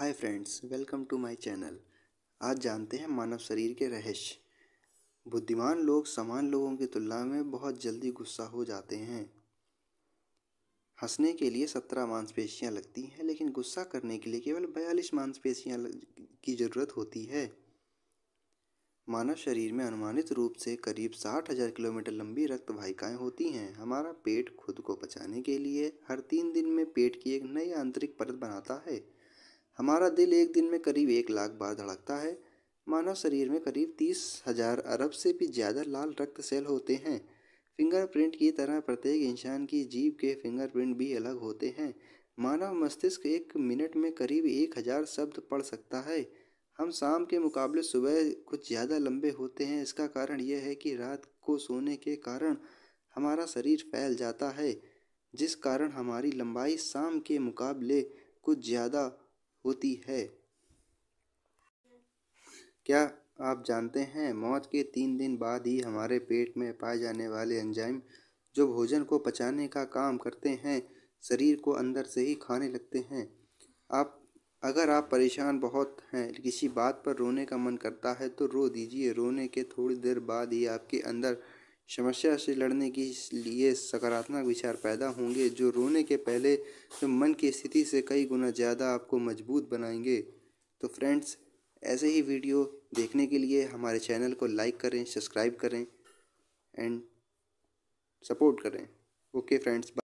hi friends welcome to my channel आज जानते हैं मानव शरीर के रहस्य बुद्धिमान लोग समान लोगों की तुलना में बहुत जल्दी गुस्सा हो जाते हैं हंसने के लिए सत्रह मांसपेशियां लगती हैं लेकिन गुस्सा करने के लिए केवल बयालीस मांसपेशियां की ज़रूरत होती है मानव शरीर में अनुमानित रूप से करीब साठ हज़ार किलोमीटर लंबी रक्त वाहिकाएँ होती हैं हमारा पेट खुद को बचाने के लिए हर तीन दिन में पेट की एक नई आंतरिक परत बनाता है हमारा दिल एक दिन में करीब एक लाख बार धड़कता है मानव शरीर में करीब तीस हजार अरब से भी ज़्यादा लाल रक्त सेल होते हैं फिंगरप्रिंट की तरह प्रत्येक इंसान की जीव के फिंगरप्रिंट भी अलग होते हैं मानव मस्तिष्क एक मिनट में करीब एक हजार शब्द पढ़ सकता है हम शाम के मुकाबले सुबह कुछ ज़्यादा लंबे होते हैं इसका कारण यह है कि रात को सोने के कारण हमारा शरीर फैल जाता है जिस कारण हमारी लंबाई शाम के मुकाबले कुछ ज़्यादा होती है क्या आप जानते हैं मौत के तीन दिन बाद ही हमारे पेट में पाए जाने वाले एंजाइम जो भोजन को पचाने का काम करते हैं शरीर को अंदर से ही खाने लगते हैं आप अगर आप परेशान बहुत हैं किसी बात पर रोने का मन करता है तो रो दीजिए रोने के थोड़ी देर बाद ही आपके अंदर समस्या से लड़ने के लिए सकारात्मक विचार पैदा होंगे जो रोने के पहले तो मन की स्थिति से कई गुना ज़्यादा आपको मजबूत बनाएंगे तो फ्रेंड्स ऐसे ही वीडियो देखने के लिए हमारे चैनल को लाइक करें सब्सक्राइब करें एंड सपोर्ट करें ओके फ्रेंड्स